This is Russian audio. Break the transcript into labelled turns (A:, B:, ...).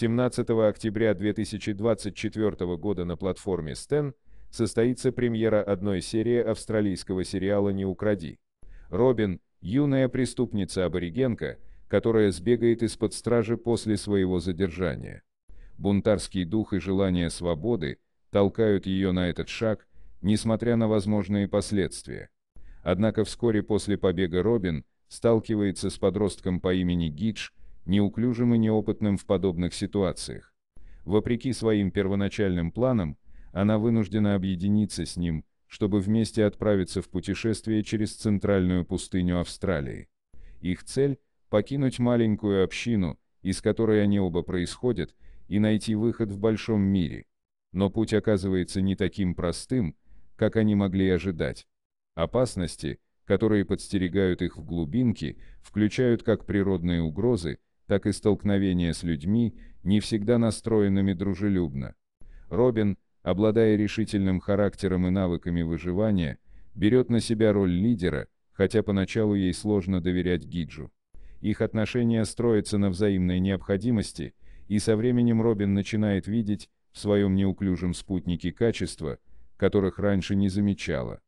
A: 17 октября 2024 года на платформе Стен состоится премьера одной серии австралийского сериала «Не укради». Робин, юная преступница-аборигенка, которая сбегает из-под стражи после своего задержания. Бунтарский дух и желание свободы толкают ее на этот шаг, несмотря на возможные последствия. Однако вскоре после побега Робин сталкивается с подростком по имени Гидж, неуклюжим и неопытным в подобных ситуациях. Вопреки своим первоначальным планам, она вынуждена объединиться с ним, чтобы вместе отправиться в путешествие через центральную пустыню Австралии. Их цель – покинуть маленькую общину, из которой они оба происходят, и найти выход в большом мире. Но путь оказывается не таким простым, как они могли ожидать. Опасности, которые подстерегают их в глубинке, включают как природные угрозы, так и столкновения с людьми, не всегда настроенными дружелюбно. Робин, обладая решительным характером и навыками выживания, берет на себя роль лидера, хотя поначалу ей сложно доверять Гиджу. Их отношения строятся на взаимной необходимости, и со временем Робин начинает видеть в своем неуклюжем спутнике качества, которых раньше не замечала.